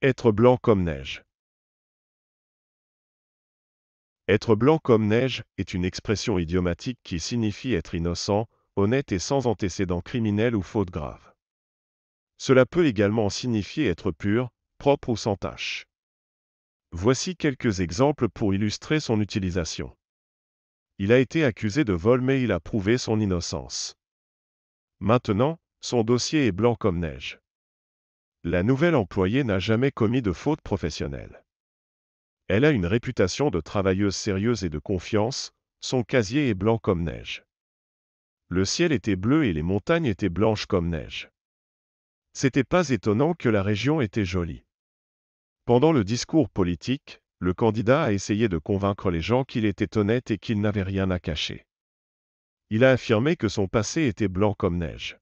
Être blanc comme neige. Être blanc comme neige est une expression idiomatique qui signifie être innocent, honnête et sans antécédent criminel ou faute grave. Cela peut également signifier être pur, propre ou sans tache. Voici quelques exemples pour illustrer son utilisation. Il a été accusé de vol mais il a prouvé son innocence. Maintenant, son dossier est blanc comme neige. La nouvelle employée n'a jamais commis de faute professionnelle. Elle a une réputation de travailleuse sérieuse et de confiance, son casier est blanc comme neige. Le ciel était bleu et les montagnes étaient blanches comme neige. C'était pas étonnant que la région était jolie. Pendant le discours politique, le candidat a essayé de convaincre les gens qu'il était honnête et qu'il n'avait rien à cacher. Il a affirmé que son passé était blanc comme neige.